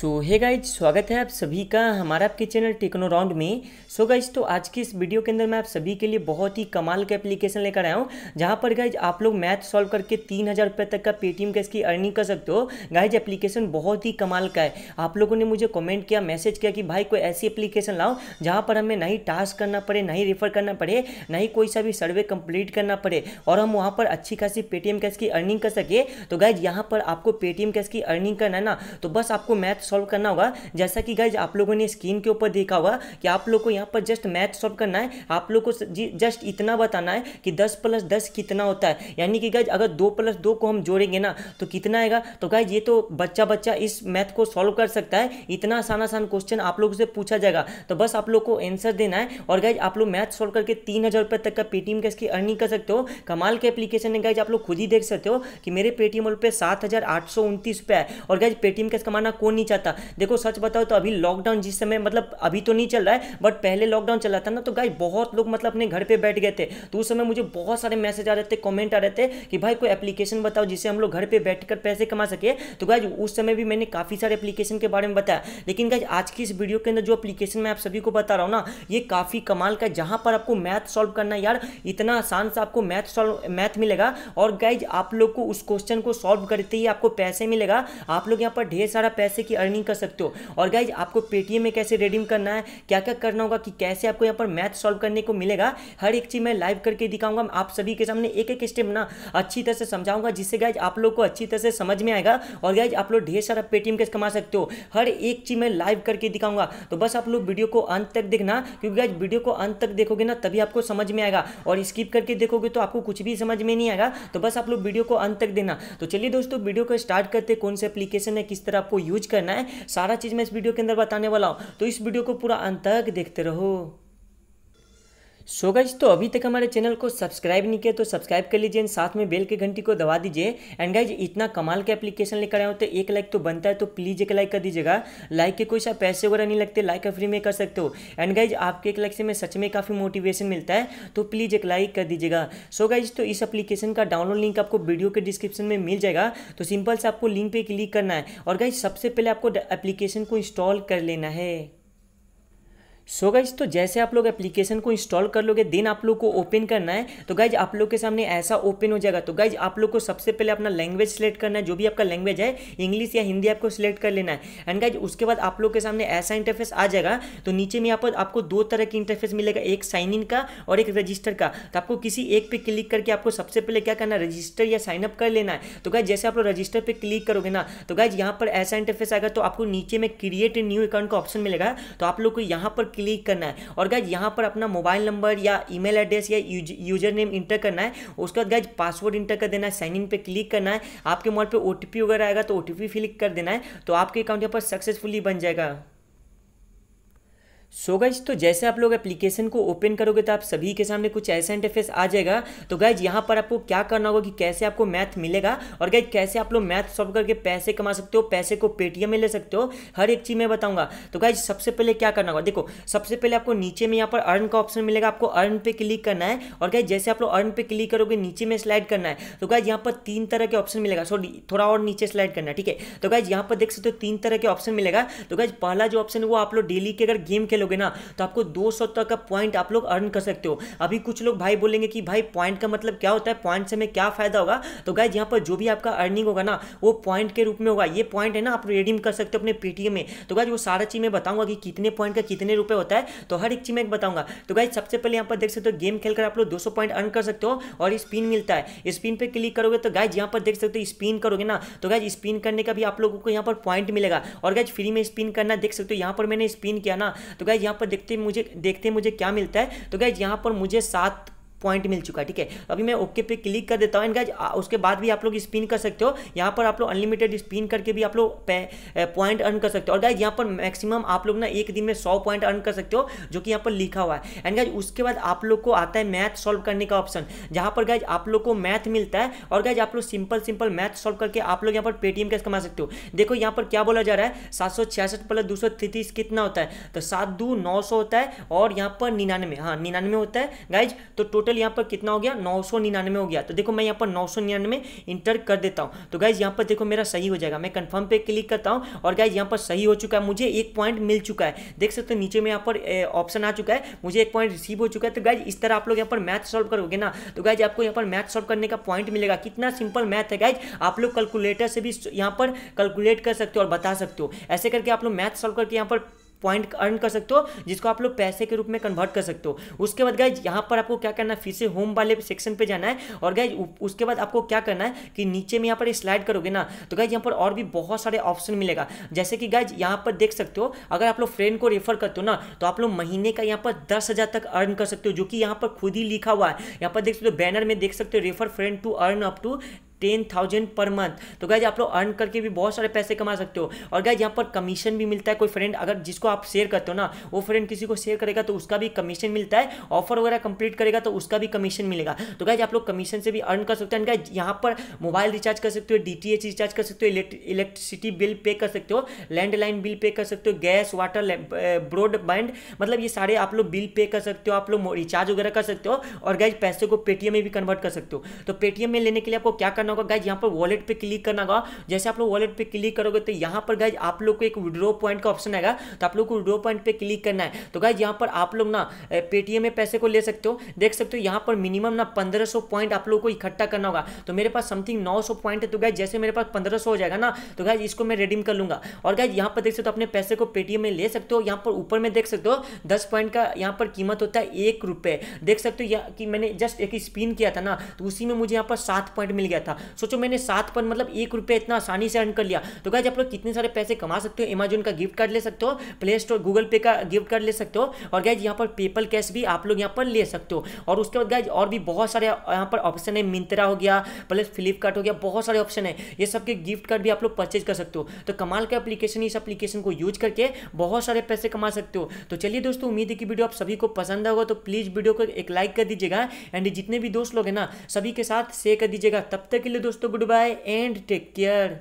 सो है गाइज स्वागत है आप सभी का हमारा आपके चैनल टेक्नो राउंड में सो so गाइज तो आज की इस वीडियो के अंदर मैं आप सभी के लिए बहुत ही कमाल का एप्लीकेशन लेकर आया हूँ जहाँ पर गाइज आप लोग मैथ सॉल्व करके तीन हज़ार रुपये तक का पेटीएम कैश की अर्निंग कर सकते हो गाइज एप्लीकेशन बहुत ही कमाल का है आप लोगों ने मुझे कॉमेंट किया मैसेज किया कि भाई कोई ऐसी एप्लीकेशन लाओ जहाँ पर हमें ना ही टास्क करना पड़े ना ही रेफर करना पड़े ना ही कोई सा भी सर्वे कंप्लीट करना पड़े और हम वहाँ पर अच्छी खासी पेटीएम कैश की अर्निंग कर सके तो गाइज यहाँ पर आपको पेटीएम कैश की अर्निंग करना है ना तो बस आपको मैथ सॉल्व करना होगा जैसा कि गाइज आप लोगों ने स्क्रीन के ऊपर देखा होगा कि आप लोग को यहाँ पर जस्ट मैथ सॉल्व करना है आप लोग को जस्ट इतना बताना है कि दस प्लस दस कितना होता है यानी कि गाइज अगर दो प्लस दो को हम जोड़ेंगे ना तो कितना आएगा तो गाइज ये तो बच्चा बच्चा इस मैथ को सॉल्व कर सकता है इतना आसान आसान क्वेश्चन आप लोगों से पूछा जाएगा तो बस आप लोग को आंसर देना है और गाइज आप लोग मैथ सॉल्व करके तीन हज़ार रुपये तक का पेटीएम कैश की अर्निंग कर सकते हो कमाल के एप्लीकेशन है गाइज आप लोग खुद ही देख सकते हो कि मेरे पेटीएम पे सात हज़ार आठ सौ उनतीस रुपये है और गाइज पेटीएम कैश कमाना कौन नहीं चाहता था देखो सच बताओ तो अभी लॉकडाउन जिस समय मतलब अभी तो नहीं चल रहा है बट पहले लॉकडाउन चला था ना तो गाई बहुत लोग मतलब अपने घर पे बैठ गए थे तो उस समय मुझे बहुत सारे मैसेज आ रहे थे कमेंट आ रहे थे कि भाई कोई एप्लीकेशन बताओ जिससे हम लोग घर पे बैठ पैसे कमा सके तो गाइज उस समय भी मैंने काफ़ी सारे एप्लीकेशन के बारे में बताया लेकिन गाइज आज की इस वीडियो के अंदर जो एप्लीकेशन मैं आप सभी को बता रहा हूँ ना ये काफ़ी कमाल का जहाँ पर आपको मैथ सॉल्व करना यार इतना आसान से आपको मैथ सॉल्व मैथ मिलेगा और गाइज आप लोग को उस क्वेश्चन को सॉल्व करते ही आपको पैसे मिलेगा आप लोग यहाँ पर ढेर सारा पैसे की अर्निंग कर सकते हो और गाइज आपको पेटीएम में कैसे रिडीम करना है क्या क्या करना होगा कि कैसे आपको यहाँ पर मैथ सॉल्व करने को मिलेगा हर एक चीज़ मैं लाइव करके दिखाऊंगा आप सभी के सामने एक एक स्टेप ना अच्छी तरह से समझाऊंगा जिससे गाइज आप लोग को अच्छी तरह से समझ में आएगा और गाइज आप लोग ढेर सारा पेटीएम कैसे कमा सकते हो हर एक चीज़ मैं लाइव करके दिखाऊंगा तो बस आप लोग वीडियो को अंत तक देखना क्योंकि गाइज वीडियो को अंत तक देखोगे ना तभी आपको समझ में आएगा और स्किप करके देखोगे तो आपको कुछ भी समझ में नहीं आएगा तो बस आप लोग वीडियो को अंत तक देना तो चलिए दोस्तों वीडियो को स्टार्ट करते कौन सा एप्लीकेशन है किस तरह आपको यूज करना है है सारा चीज़ मैं इस वीडियो के अंदर बताने वाला हूँ तो इस वीडियो को पूरा अंत तक देखते रहो सो गाइज तो अभी तक हमारे चैनल को सब्सक्राइब नहीं किया तो सब्सक्राइब कर लीजिए साथ में बेल के घंटी को दबा दीजिए एंड गाइज इतना कमाल के एप्लीकेशन लेकर आए हो तो एक लाइक तो बनता है तो प्लीज़ एक लाइक कर दीजिएगा लाइक के कोई सा पैसे वगैरह नहीं लगते लाइक फ्री में कर सकते हो एंड गाइज आपके एक लाइक से मैं सच में काफ़ी मोटिवेशन मिलता है तो प्लीज़ एक लाइक कर दीजिएगा सो गाइज तो इस एप्लीकेशन का डाउनलोड लिंक आपको वीडियो के डिस्क्रिप्शन में मिल जाएगा तो सिंपल से आपको लिंक पर क्लिक करना है और गाइज सबसे पहले आपको एप्लीकेशन को इंस्टॉल कर लेना है सो so गाइज तो जैसे आप लोग एप्लीकेशन को इंस्टॉल कर लोगे देन आप लोग को ओपन करना है तो गाइज आप लोग के सामने ऐसा ओपन हो जाएगा तो गाइज आप लोग को सबसे पहले अपना लैंग्वेज सेलेक्ट करना है जो भी आपका लैंग्वेज है इंग्लिश या हिंदी आपको सिलेक्ट कर लेना है एंड गाइज उसके बाद आप लोग के सामने ऐसा इंटरफेस आ जाएगा तो नीचे में यहाँ पर आपको दो तरह की इंटरफेस मिलेगा एक साइन इन का और एक रजिस्टर का तो आपको किसी एक पे क्लिक करके आपको सबसे पहले क्या करना है रजिस्टर या साइनअप कर लेना है तो गाइज जैसे आप लोग रजिस्टर पर क्लिक करोगे ना तो गाइज यहाँ पर ऐसा इंटरफेस आएगा तो आपको नीचे में क्रिएट न्यू अकाउंट का ऑप्शन मिलेगा तो आप लोग को यहाँ पर क्लिक करना है और गैज यहाँ पर अपना मोबाइल नंबर या ईमेल एड्रेस या यूजर नेम इंटर करना है उसके बाद गैज पासवर्ड इंटर कर देना है साइन इन पर क्लिक करना है आपके मोबाइल पर ओ वगैरह आएगा तो ओ फिल कर देना है तो आपके अकाउंट यहाँ पर सक्सेसफुली बन जाएगा सो so गाइज तो जैसे आप लोग एप्लीकेशन को ओपन करोगे तो आप सभी के सामने कुछ ऐसा इंटरफेस आ जाएगा तो गाइज यहाँ पर आपको क्या करना होगा कि कैसे आपको मैथ मिलेगा और गाइज कैसे आप लोग मैथ सॉल्व करके पैसे कमा सकते हो पैसे को पेटीएम में ले सकते हो हर एक चीज़ मैं बताऊंगा तो गाइज सबसे पहले क्या करना होगा देखो सबसे पहले आपको नीचे में यहाँ पर अर्न का ऑप्शन मिलेगा आपको अर्न पे क्लिक करना है और गाइज जैसे आप लोग अर्न पे क्लिक करोगे नीचे में स्लाइड करना है तो गाइज यहाँ पर तीन तरह के ऑप्शन मिलेगा सॉरी थोड़ा और नीचे स्लाइड करना है ठीक है तो गाइज यहाँ पर देख सकते हो तीन तरह के ऑप्शन मिलेगा तो गाइज पहला जो ऑप्शन है वो आप लोग डेली के अगर गेम खेलोगे ना तो आपको दो तक का पॉइंट आप लोग अर्न कर सकते हो अभी कुछ लोग भाई बोलेंगे कि भाई पॉइंट का मतलब क्या होता है पॉइंट से हमें क्या फायदा होगा तो गाइज यहाँ पर जो भी आपका अर्निंग होगा ना वो पॉइंट के रूप में होगा ये पॉइंट है ना आप रिडीम कर सकते हो अपने पेटीएम में तो गाइज वो सारा चीज़ मैं बताऊंगा कि कितने पॉइंट का कितने रुपये होता है तो हर एक चीज़ मैं बताऊंगा तो गाइज सबसे पहले यहाँ पर देख सकते हो गेम खेलकर आप लोग दो पॉइंट अर्न कर सकते हो और स्पिन मिलता है स्पिन पर क्लिक करोगे तो गाइज यहाँ पर देख सकते हो स्पिन करोगे ना तो गाइज स्पिन करने का भी आप लोगों को यहाँ पर पॉइंट मिलेगा और गाइज फ्री में स्पिन करना देख सकते हो यहाँ पर मैंने स्पिन किया ना तो गाइज तो यहाँ पर देखते मुझे देखते मुझे क्या मिलता है तो गाइज यहाँ पर मुझे सात पॉइंट मिल चुका है ठीक है अभी मैं ओके पे क्लिक कर देता हूँ एंड गाइज उसके बाद भी आप लोग स्पिन कर सकते हो यहाँ पर आप लोग अनलिमिटेड स्पिन करके भी आप लोग पॉइंट अर्न कर सकते हो और गाइज यहाँ पर मैक्सिमम आप लोग ना एक दिन में सौ पॉइंट अर्न कर सकते हो जो कि यहाँ पर लिखा हुआ है एंड गाइज उसके बाद आप लोग को आता है मैथ सॉल्व करने का ऑप्शन जहाँ पर गाइज आप लोग को मैथ मिलता है और गाइज आप लोग सिंपल सिंपल मैथ सॉल्व करके आप लोग यहाँ पर पेटीएम कैसे कमा सकते हो देखो यहाँ पर क्या बोला जा रहा है सात सौ छियासठ प्लस दो सौ तैतीस कितना होता है तो सात दो नौ सौ होता है और यहाँ पर निन्यानवे हाँ निन्यानवे होता है गाइज तो टोटल टोटल यहाँ पर कितना हो गया नौ सौ निन्यानवे हो गया तो देखो मैं यहाँ पर नौ सौ निन्यानवे इंटर कर देता हूँ तो गाइज यहाँ पर देखो मेरा सही हो जाएगा मैं कन्फर्म पे क्लिक करता हूँ और गाइज यहाँ पर सही हो चुका है मुझे एक पॉइंट मिल चुका है देख सकते हो नीचे में यहाँ पर ऑप्शन आ चुका है मुझे एक पॉइंट रिसीव हो चुका है तो गाइज इस तरह आप लोग यहाँ पर मैथ सॉल्व करोगे ना तो गाइज आपको यहाँ पर मैथ सॉल्व करने का पॉइंट मिलेगा कितना सिंपल मैथ है गाइज आप लोग कैलकुलेटर से भी यहाँ पर कैलकुलेट कर सकते हो और बता सकते हो ऐसे करके आप लोग मैथ सॉल्व करके यहाँ पर पॉइंट अर्न कर सकते हो जिसको आप लोग पैसे के रूप में कन्वर्ट कर सकते हो उसके बाद गाइज यहाँ पर आपको क्या करना है फिर से होम वाले सेक्शन पे जाना है और गाइज उसके बाद आपको क्या करना है कि नीचे में यहाँ पर स्लाइड करोगे ना तो गाइज यहाँ पर और भी बहुत सारे ऑप्शन मिलेगा जैसे कि गाइज यहाँ पर देख सकते हो अगर आप लोग फ्रेंड को रेफर करते हो ना तो आप लोग महीने का यहाँ पर दस हज़ार तक अर्न कर सकते हो जो कि यहाँ पर खुद ही लिखा हुआ है यहाँ पर देख सकते हो बैनर में देख सकते हो refer friend to earn up to ten thousand per month तो गैज आप लोग अर्न करके भी बहुत सारे पैसे कमा सकते हो और गैज यहाँ पर कमीशन भी मिलता है कोई फ्रेंड अगर जिसको आप शेयर करते हो ना वो फ्रेंड किसी को शेयर करेगा तो उसका भी कमीशन मिलता है ऑफर वगैरह कंप्लीट करेगा तो उसका भी कमीशन मिलेगा तो गैज आप लोग कमीशन से भी अर्न कर सकते हो एंड गैज यहाँ पर मोबाइल रिचार्ज कर सकते हो डी रिचार्ज कर सकते हो इलेक्ट्रिसिटी बिल पे कर सकते हो लैंडलाइन बिल पे कर सकते हो गैस वाटर ब्रॉडबैंड मतलब ये सारे आप लोग बिल पे कर सकते हो आप लोग रिचार्ज वगैरह कर सकते हो और गैज पैसे को पेटीएम में भी कन्वर्ट कर सकते हो तो पेटीएम में लेने के लिए आपको क्या करना होगा गाइज यहाँ पर वॉलेट पे क्लिक करना होगा जैसे आप लोग वॉलेट पे क्लिक करोगे तो यहाँ पर गाइज आप लोग को एक विड्रो पॉइंट का ऑप्शन आएगा तो आप लोग को विड्रो पॉइंट पे क्लिक करना है तो गाइज यहाँ पर आप लोग ना पेटीएम में पैसे को ले सकते हो देख सकते हो यहाँ पर मिनिमम ना पंद्रह पॉइंट आप लोग को इकट्ठा करना होगा तो मेरे पास समथिंग नौ पॉइंट है तो गाइज जैसे मेरे पास पंद्रह हो जाएगा ना तो गाइज इसको मैं रिडीम कर लूँगा और गाइज यहाँ पर देख सकते हो अपने पैसे को पेटीएम में ले सकते हो यहाँ पर ऊपर में देख सकते हो दस पॉइंट का यहाँ पर कीमत होता है एक रुपये देख सकते हो कि मैंने जस्ट एक स्पिन किया था ना तो उसी में मुझे यहाँ पर सात पॉइंट मिल गया था था सोचो मैंने सात पन मतलब एक रुपया इतना आसानी से अर्न कर लिया तो गाइज आप लोग कितने सारे पैसे कमा सकते हो अमेजोन का गिफ्ट कार्ड ले सकते हो प्ले स्टोर गूगल पे का गिफ्ट कार्ड ले सकते हो और गाइज यहाँ पर पेपल कैश भी आप लोग यहाँ पर ले सकते हो और उसके बाद गाइज और भी बहुत सारे यहाँ पर ऑप्शन है मिंत्रा हो गया प्लस फ्लिपकार्ट हो गया बहुत सारे ऑप्शन है ये सब के गिफ्ट कार्ड भी आप लोग परचेज कर सकते हो तो कमाल का एप्लीकेशन इस एप्लीकेशन को यूज करके बहुत सारे पैसे कमा सकते हो तो चलिए दोस्तों उम्मीद है कि वीडियो आप सभी को पसंद होगा तो प्लीज़ वीडियो को एक लाइक कर दीजिएगा एंड जितने भी दोस्त लोग हैं ना सभी के साथ शेयर कर दीजिएगा तब तक के लिए दोस्तों goodbye and take care